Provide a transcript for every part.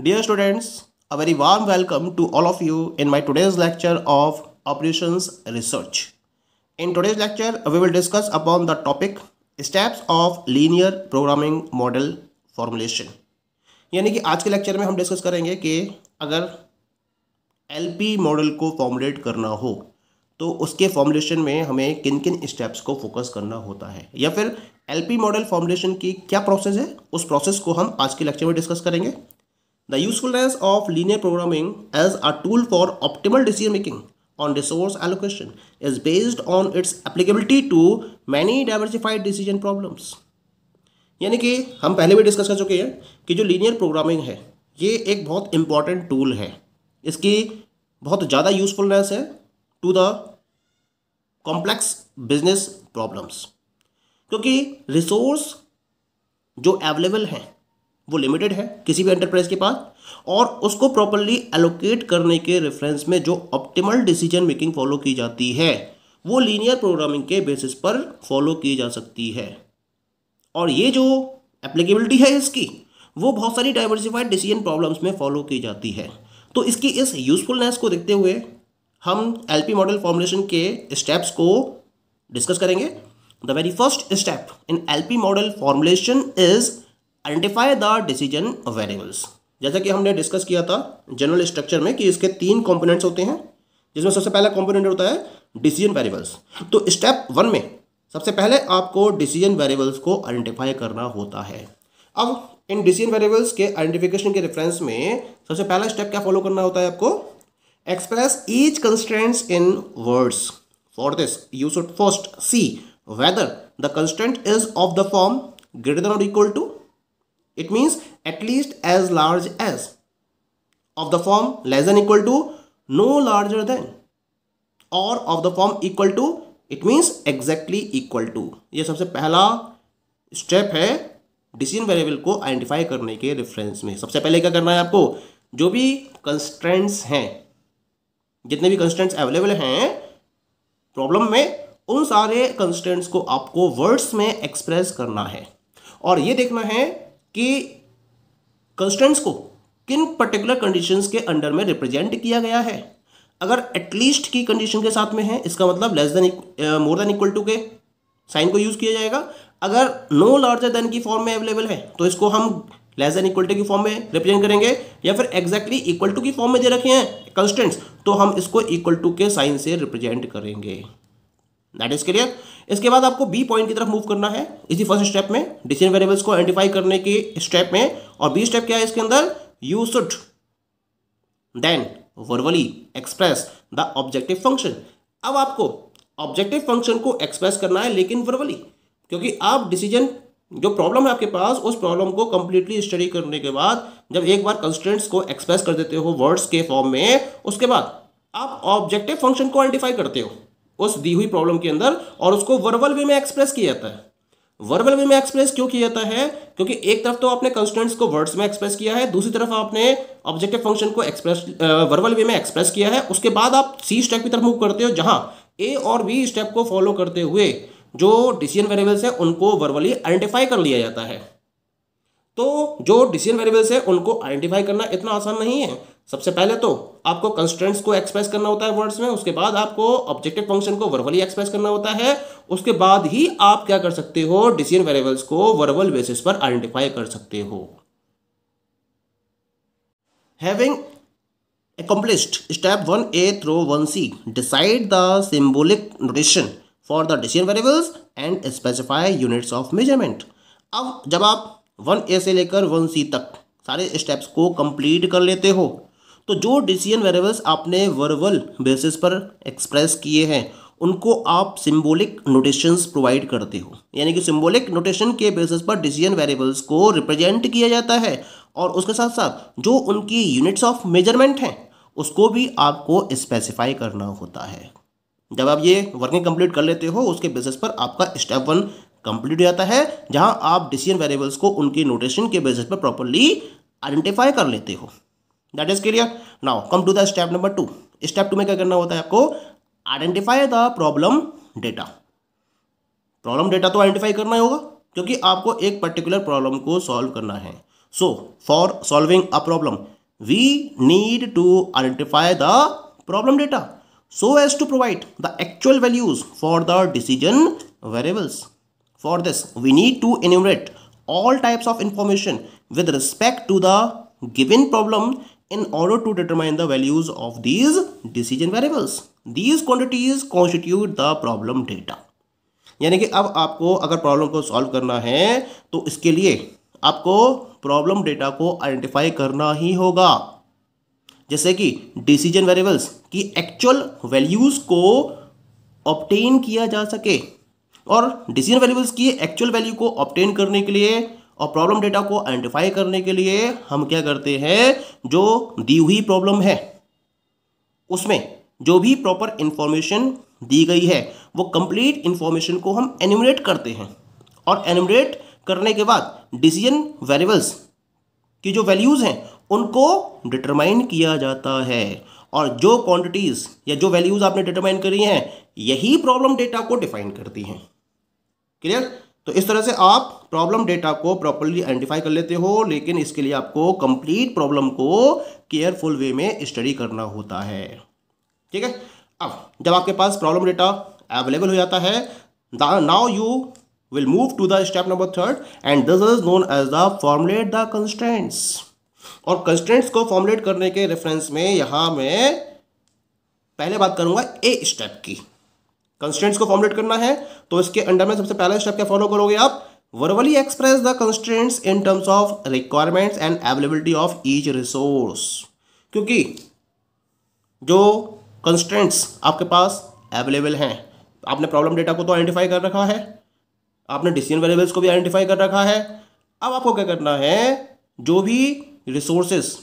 Dear students, a very warm welcome to all of you in my today's lecture of Operations Research. In today's lecture, we will discuss upon the topic Steps of Linear Programming Model Formulation. यानी कि आज के lecture में हम discuss करेंगे कि अगर LP model को फॉर्मुलेट करना हो तो उसके फॉर्मुलेशन में हमें किन किन स्टेप्स को फोकस करना होता है या फिर एलपी मॉडल फॉर्मुलेशन की क्या प्रोसेस है उस प्रोसेस को हम आज के लेक्चर में डिस्कस करेंगे The usefulness of linear programming as a tool for optimal decision making on resource allocation is based on its applicability to many diversified decision problems. यानी कि हम पहले भी डिस्कस कर चुके हैं कि जो लीनियर प्रोग्रामिंग है ये एक बहुत इंपॉर्टेंट टूल है इसकी बहुत ज़्यादा यूजफुलनेस है to the complex business problems क्योंकि रिसोर्स जो अवेलेबल हैं वो लिमिटेड है किसी भी एंटरप्राइज के पास और उसको प्रॉपरली एलोकेट करने के रेफरेंस में जो ऑप्टिमल डिसीजन मेकिंग फॉलो की जाती है वो लीनियर प्रोग्रामिंग के बेसिस पर फॉलो की जा सकती है और ये जो एप्लीकेबिलिटी है इसकी वो बहुत सारी डाइवर्सिफाइड डिसीजन प्रॉब्लम्स में फॉलो की जाती है तो इसकी इस यूजफुलनेस को देखते हुए हम एल मॉडल फॉर्मुलेशन के स्टेप्स को डिस्कस करेंगे the very first step in L model formulation is identify the decision variables जैसा कि हमने डिस्कस किया था जनरल स्ट्रक्चर में कि इसके तीन कंपोनेंट्स होते हैं जिसमें सबसे पहला कंपोनेंट होता है डिसीजन वेरिएबल्स तो स्टेप वन में सबसे पहले आपको डिसीजन वेरिएबल्स को आइडेंटिफाई करना होता है अब इन डिसीजन वेरिएबल्स के आइडेंटिफिकेशन के रेफरेंस में सबसे पहला स्टेप क्या फॉलो करना होता है आपको express each constants in words for this you should first see whether the constant is of the form greater और equal to it means at least as large as of the form less less than equal to no larger और of the form equal to it means exactly equal to ये सबसे पहला step है decision variable को identify करने के reference में सबसे पहले क्या करना है आपको जो भी कंस्टेंट्स हैं जितने भी कंस्टेंट्स अवेलेबल हैं प्रॉब्लम में उन सारे कंस्टेंट्स को आपको वर्ड्स में एक्सप्रेस करना है और ये देखना है कि कंस्टेंट्स को किन पर्टिकुलर कंडीशंस के अंडर में रिप्रेजेंट किया गया है अगर एटलीस्ट की कंडीशन के साथ में है इसका मतलब less than more than equal to के साइन को यूज़ किया जाएगा अगर नो लार्जर देन की फॉर्म में अवेलेबल है तो इसको हम लेस देन इक्वल टू की फॉर्म में रिप्रेजेंट करेंगे या फिर एग्जैक्टली इक्वल टू की फॉर्म में दे रखे हैं कंस्टेंट्स तो हम इसको इक्वल टू के साइन से रिप्रेजेंट करेंगे दैट इज क्लियर इसके बाद आपको बी पॉइंट की तरफ मूव करना है इसी फर्स्ट स्टेप में डिसीजन वेरिएबल्स को आइडेंटिफाई करने के स्टेप में और बी स्टेप क्या है इसके अंदर you should then verbally express the objective function अब आपको ऑब्जेक्टिव फंक्शन को एक्सप्रेस करना है लेकिन वर्बली क्योंकि आप डिसीजन जो प्रॉब्लम है आपके पास उस प्रॉब्लम को कंप्लीटली स्टडी करने के बाद जब एक बार कंस्टेंट्स को एक्सप्रेस कर देते हो वर्ड्स के फॉर्म में उसके बाद आप ऑब्जेक्टिव फंक्शन को आइडेंटिफाई करते हो उस दी हुई प्रॉब्लम के अंदर और उसको वर्बल वे में एक्सप्रेस किया जाता है वर्बल वे में एक्सप्रेस क्यों किया जाता है क्योंकि एक तरफ तो आपने कंस्टेंट्स को वर्ड्स में एक्सप्रेस किया है दूसरी तरफ आपने ऑब्जेक्टिव फंक्शन को एक्सप्रेस वर्बल वे में एक्सप्रेस किया है उसके बाद आप सी स्टेप की तरफ मूव करते हो जहां ए और बी स्टेप को फॉलो करते हुए जो डिसीजन वेरिएबल्स हैं उनको वर्बली आइडेंटिफाई कर लिया जाता है तो जो डिसीजन वेरिएबल्स हैं उनको आइडेंटिफाई करना इतना आसान नहीं है सबसे पहले तो आपको कंस्टेंट्स को एक्सप्रेस करना होता है वर्ड्स में उसके बाद आपको ऑब्जेक्टिव फंक्शन को वर्बली एक्सप्रेस करना होता है उसके बाद ही आप क्या कर सकते हो डिसीजन वेरिएबल्स को वर्बल बेसिस पर आइडेंटिफाई कर सकते हो having one A through one C decide the symbolic notation for the decision variables and specify units of measurement अब जब आप वन ए से लेकर वन सी तक सारे स्टेप्स को कंप्लीट कर लेते हो तो जो डिसीजन वेरेबल्स आपने वर्बल बेसिस पर एक्सप्रेस किए हैं उनको आप सिंबॉलिक नोटेशंस प्रोवाइड करते हो यानी कि सिंबॉलिक नोटेशन के बेसिस पर डिसीजन वेरिएबल्स को रिप्रेजेंट किया जाता है और उसके साथ साथ जो उनकी यूनिट्स ऑफ मेजरमेंट हैं उसको भी आपको स्पेसिफाई करना होता है जब आप ये वर्किंग कंप्लीट कर लेते हो उसके बेसिस पर आपका स्टेप वन कंप्लीट हो जाता है जहां आप डिसीजन वेरिएबल्स को उनके नोटेशन के बेसिस पर प्रॉपरली आइडेंटिफाई कर लेते हो that is clear now come to the step number two step two में क्या करना होता है आपको identify the problem data problem data तो आइडेंटिफाई करना ही होगा क्योंकि आपको एक पर्टिकुलर प्रॉब्लम को सॉल्व करना है so for solving a problem we need to identify the problem data so as to provide the actual values for the decision variables for this we need to enumerate all types of information with respect to the given problem in order to determine the values of these decision variables. These quantities constitute the problem data. यानी कि अब आपको अगर problem को solve करना है तो इसके लिए आपको प्रॉब्लम डेटा को आइडेंटिफाई करना ही होगा जैसे कि डिसीजन वेरिएबल्स की एक्चुअल वैल्यूज़ को ऑप्टेन किया जा सके और डिसीजन वेरिएबल्स की एक्चुअल वैल्यू को ऑप्टेन करने के लिए और प्रॉब्लम डेटा को आइडेंटिफाई करने के लिए हम क्या करते हैं जो दी हुई प्रॉब्लम है उसमें जो भी प्रॉपर इंफॉर्मेशन दी गई है वो कंप्लीट इंफॉर्मेशन को हम एनिमरेट करते हैं और एनिमरेट करने के बाद डिसीजन वेरिएबल्स की जो वैल्यूज़ हैं उनको डिटरमाइन किया जाता है और जो क्वांटिटीज़ या जो वैल्यूज़ आपने डिटरमाइन करी हैं यही प्रॉब्लम डेटा को डिफाइन करती हैं क्लियर तो इस तरह से आप प्रॉब्लम डेटा को प्रॉपरली आइडेंटिफाई कर लेते हो लेकिन इसके लिए आपको कंप्लीट प्रॉब्लम को केयरफुल वे में स्टडी करना होता है ठीक है अब जब आपके पास प्रॉब्लम डेटा अवेलेबल हो जाता है now you will move to the step number third and this is known as the formulate the constants और कंस्टेंट्स को फॉर्मुलेट करने के रेफरेंस में यहाँ मैं पहले बात करूंगा ए स्टेप की कंस्टेंट्स को फॉर्मुलेट करना है तो इसके अंडर में सबसे पहला स्टेप क्या फॉलो करोगे आप वर्वली express the constraints in terms of requirements and availability of each resource क्योंकि जो कंस्टेंट्स आपके पास अवेलेबल हैं आपने प्रॉब्लम डेटा को तो आइडेंटिफाई कर रखा है आपने डिसीजन वेलेबल्स को भी आइडेंटिफाई कर रखा है अब आपको क्या करना है जो भी रिसोर्सेस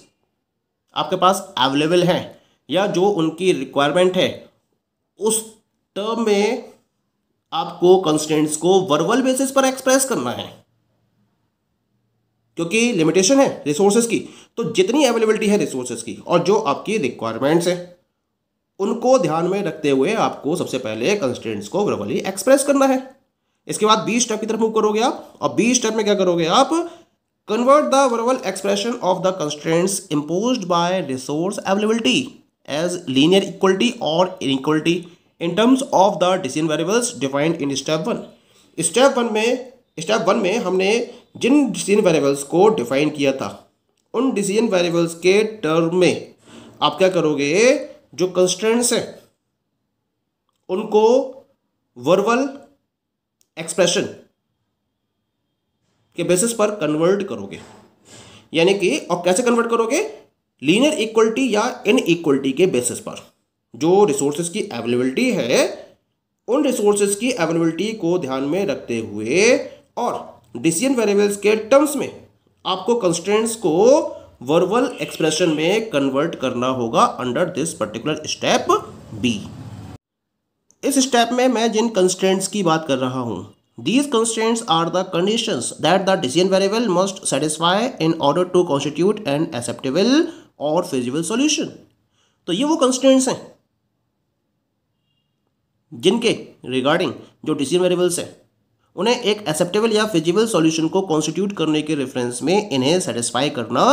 आपके पास अवेलेबल हैं या जो उनकी रिक्वायरमेंट है उस टर्म में आपको कंस्टेंट्स को वर्बल बेसिस पर एक्सप्रेस करना है क्योंकि लिमिटेशन है रिसोर्सेज की तो जितनी अवेलेबिलिटी है रिसोर्सेज की और जो आपकी रिक्वायरमेंट्स हैं उनको ध्यान में रखते हुए आपको सबसे पहले कंस्टेंट्स को वर्बली एक्सप्रेस करना है इसके बाद बी स्टेप की तरफ मूव करोगे आप और बी स्टेप में क्या करोगे आप convert the verbal expression of the constants impose by resource availability as linear equality और inequality in terms of the decision variables defined in step one step one में स्टेप वन में हमने जिन decision variables को define किया था उन decision variables के टर्म में आप क्या करोगे जो कंस्टेंट्स हैं उनको वर्बल एक्सप्रेशन के बेसिस पर कन्वर्ट करोगे यानी कि और कैसे कन्वर्ट करोगे लीनियर इक्वलिटी या इन इक्वलिटी के बेसिस पर जो रिसोर्सेज की अवेलेबिलिटी है उन रिसोर्सेज की अवेलेबिलिटी को ध्यान में रखते हुए और डिसीजन वेरिएबल्स के टर्म्स में आपको कंस्टेंट्स को वर्बल एक्सप्रेशन में कन्वर्ट करना होगा under this particular step B इस स्टेप में मैं जिन कंस्टेंट्स की बात कर रहा हूँ these constants are the conditions that the decision variable must satisfy in order to constitute an acceptable और फिजिबल सोल्यूशन तो ये वो कंस्टेंट्स हैं जिनके रिगार्डिंग जो डिसीजन वेरिएबल्स हैं उन्हें एक एक्सेप्टेबल या फिजिबल सॉल्यूशन को कॉन्स्टिट्यूट करने के रेफरेंस में इन्हें सेटिस्फाई करना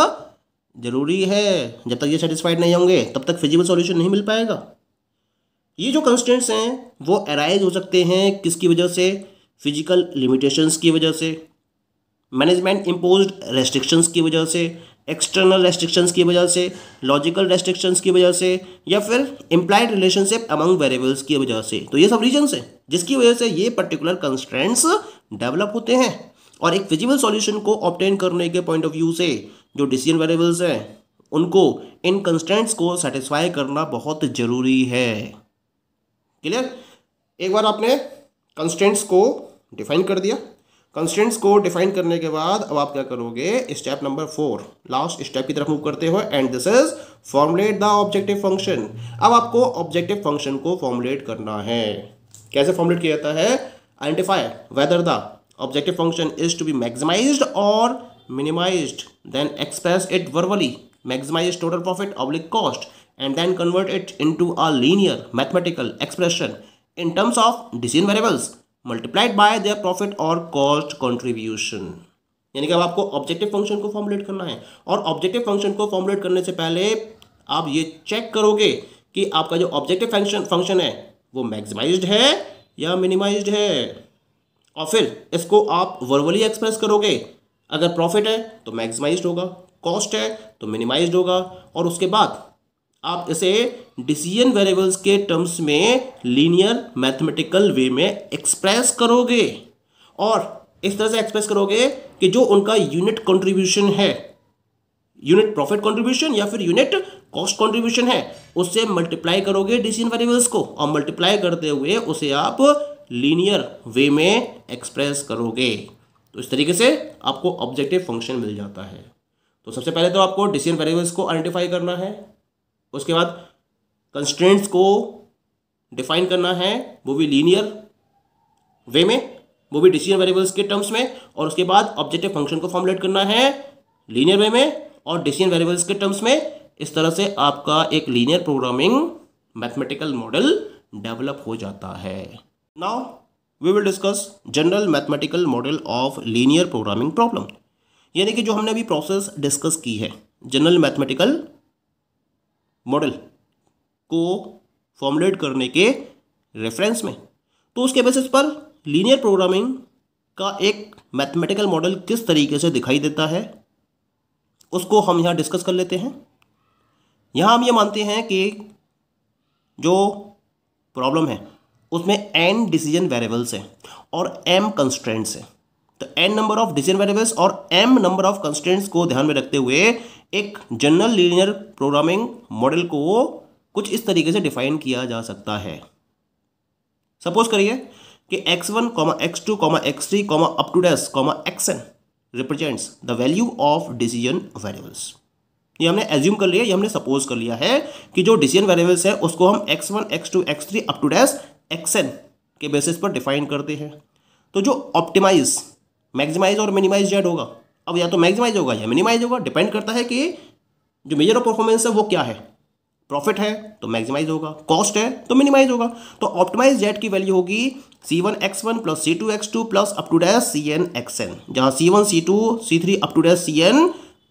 जरूरी है जब तक ये सेटिस्फाइड नहीं होंगे तब तक फिजिबल सॉल्यूशन नहीं मिल पाएगा ये जो कंस्टेंट्स हैं वो अराइज हो सकते हैं किसकी वजह से फिजिकल लिमिटेशंस की वजह से मैनेजमेंट इम्पोज रेस्ट्रिक्शंस की वजह से एक्सटर्नल रेस्ट्रिक्शंस की वजह से लॉजिकल रेस्ट्रिक्शंस की वजह से या फिर इम्प्लाइड रिलेशनशिप अमंग वेरिएबल्स की वजह से तो ये सब रीजन्स हैं जिसकी वजह से ये पर्टिकुलर कंस्ट्रेंट्स डेवलप होते हैं और एक फिजिबल सॉल्यूशन को ऑप्टेन करने के पॉइंट ऑफ व्यू से जो डिसीजन वेरिएबल्स हैं उनको इन कंस्टेंट्स को सेटिस्फाई करना बहुत ज़रूरी है क्लियर एक बार आपने कंस्टेंट्स को डिफाइन कर दिया कंस्टेंट्स को डिफाइन करने के बाद अब आप क्या करोगे step number four last step की तरफ मूव करते हो and this is formulate the objective function अब आपको ऑब्जेक्टिव फंक्शन को फॉर्मुलेट करना है कैसे फॉर्मुलेट किया जाता है identify whether the objective function is to be maximized और मिनिमाइज्ड देन एक्सप्रेस इट वर्वली maximize total profit cost and and then convert it into a linear mathematical expression in terms of decision variables multiplied by their profit और cost contribution यानी कि अब आपको objective function को formulate करना है और ऑब्जेक्टिव फंक्शन को फॉर्मुलेट करने से पहले आप ये चेक करोगे कि आपका जो ऑब्जेक्टिव फंक्शन फंक्शन है वो मैक्सिमाइज है या मिनिमाइज है और फिर इसको आप वर्बली एक्सप्रेस करोगे अगर प्रॉफिट है तो मैक्सिमाइज होगा कॉस्ट है तो मिनिमाइज होगा और उसके बाद आप इसे डिसीजन वेरिएबल्स के टर्म्स में लीनियर मैथमेटिकल वे में एक्सप्रेस करोगे और इस तरह से एक्सप्रेस करोगे कि जो उनका यूनिट कंट्रीब्यूशन है यूनिट प्रॉफिट कंट्रीब्यूशन या फिर यूनिट कॉस्ट कंट्रीब्यूशन है उससे मल्टीप्लाई करोगे डिसीजन वेरिएबल्स को और मल्टीप्लाई करते हुए उसे आप लीनियर वे में एक्सप्रेस करोगे तो इस तरीके से आपको ऑब्जेक्टिव फंक्शन मिल जाता है तो सबसे पहले तो आपको डिसीजन वेरिएबल्स को आइडेंटिफाई करना है उसके बाद कंस्टेंट्स को डिफाइन करना है वो भी लीनियर वे में वो भी डिसीजन वेरिएबल्स के टर्म्स में और उसके बाद ऑब्जेक्टिव फंक्शन को फॉर्मुलेट करना है लीनियर वे में और डिसीजन वेरिएबल्स के टर्म्स में इस तरह से आपका एक linear programming mathematical model develop हो जाता है now we will discuss general mathematical model of linear programming problem यानी कि जो हमने अभी प्रोसेस डिस्कस की है जनरल मैथमेटिकल मॉडल को फॉर्मुलेट करने के रेफरेंस में तो उसके बेसिस पर लीनियर प्रोग्रामिंग का एक मैथमेटिकल मॉडल किस तरीके से दिखाई देता है उसको हम यहाँ डिस्कस कर लेते हैं यहाँ हम ये मानते हैं कि जो प्रॉब्लम है उसमें एन डिसीजन वेरिएबल्स हैं और एम कंस्ट्रेंट्स हैं तो N number of decision variables और एम नंबर ऑफ कंस्टेंट्स को ध्यान में रखते हुए एक जनरल लीनियर प्रोग्रामिंग मॉडल को कुछ इस तरीके से डिफाइन किया जा सकता है सपोज करिए कि X one comma X two comma X three comma up to dash comma X N represent the value of decision variables ये हमने एज्यूम कर लिया ये हमने सपोज कर लिया है कि जो डिसीजन वेरिएबल्स है उसको हम X one X two X three up to dash X N के बेसिस पर डिफाइन करते हैं तो जो ऑप्टिमाइज मैक्सिमाइज और मिनिमाइज जेड होगा अब या तो मैक्सिमाइज होगा या मिनिमाइज होगा डिपेंड करता है कि जो मेजर ऑफ परफॉर्मेंस है वो क्या है प्रॉफिट है तो मैक्सिमाइज होगा कॉस्ट है तो मिनिमाइज होगा तो ऑप्टिमाइज जेड की वैल्यू होगी C one X one plus C two X two plus up to dash C N X N जहाँ C one C two C three up to dash C N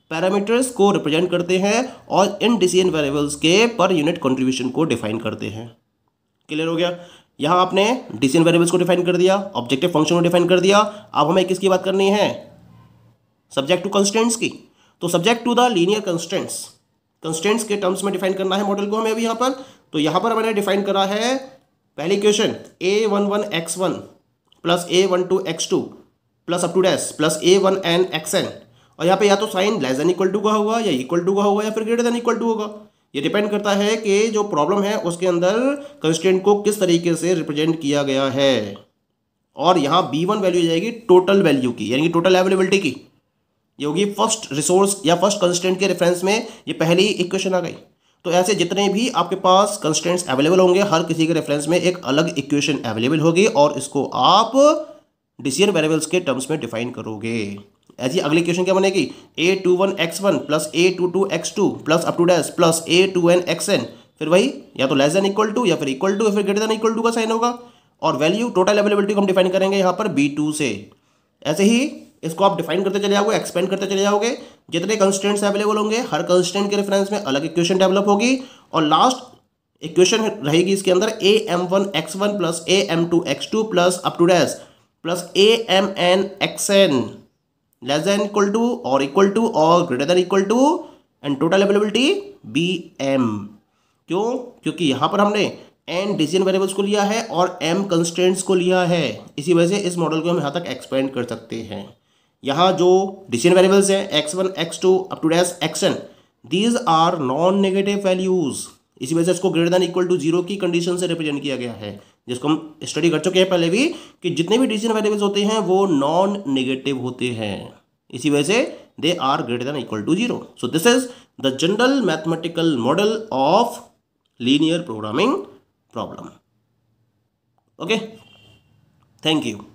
parameters को represent करते हैं और इन decision variables के per unit contribution को define करते हैं clear हो गया यहाँ आपने डिसीजन वेरिएबल्स को डिफाइन कर दिया ऑब्जेक्टिव फंक्शन को डिफाइन कर दिया अब हमें किसकी बात करनी है सब्जेक्ट टू कंस्टेंट्स की तो subject to the linear constants constants के टर्म्स में डिफाइन करना है मॉडल को हमें अभी यहाँ पर तो यहाँ पर मैंने डिफाइन करा है पहली question A one one X one plus A one two X two plus up to dash plus A one N X N और यहाँ पे या तो sign less than equal to का होगा या इक्वल टू का होगा या फिर ग्रेटर देन इक्वल टू होगा ये डिपेंड करता है कि जो प्रॉब्लम है उसके अंदर कंस्टेंट को किस तरीके से रिप्रेजेंट किया गया है और यहाँ बी वन वैल्यू जाएगी टोटल वैल्यू की यानी कि टोटल अवेलेबिलिटी की ये होगी फर्स्ट रिसोर्स या फर्स्ट कंस्टेंट के रेफरेंस में ये पहली इक्वेशन आ गई तो ऐसे जितने भी आपके पास कंस्टेंट्स अवेलेबल होंगे हर किसी के रेफरेंस में एक अलग इक्वेशन अवेलेबल होगी और इसको आप डिसीजन वेरेबल्स के टर्म्स में डिफाइन करोगे ऐसी अगली क्वेश्चन क्या बनेगी A two one X one plus A two two X two plus up to dash plus A two N X N फिर वही या तो लेस देन इक्वल टू या फिर इक्वल टू या फिर ग्रेटर देन इक्वल टू का sign होगा और वैल्यू टोटल अवेलेबिलिटी को हम डिफाइन करेंगे यहाँ पर बी टू से ऐसे ही इसको आप डिफाइन करते चले जाओगे एक्सपेंड करते चले जाओगे जितने कंस्टेंट्स अवेलेबल होंगे हर कंस्टेंट के रेफरेंस में अलग इक्वेशन डेवलप होगी और लास्ट इक्वेशन रहेगी इसके अंदर A M one X one plus A M two X two plus up to dash plus A M N X N less than equal to और equal to और greater than equal to and total availability B M क्यों क्योंकि यहाँ पर हमने N decision variables को लिया है और एम कंस्टेंट्स को लिया है इसी वजह से इस मॉडल को हम यहाँ तक एक्सपेंड कर सकते हैं यहाँ जो डिसीजन वेरिएबल्स हैं X one X two up to dash X N these are non negative values इसी वजह से इसको greater than equal to zero की कंडीशन से रिप्रेजेंट किया गया है जिसको हम स्टडी कर चुके हैं पहले भी कि जितने भी डिसीजन वेरिएबल्स होते हैं वो नॉन नेगेटिव होते हैं इसी वजह से they are greater than equal to zero so this is the general mathematical model of linear programming problem okay thank you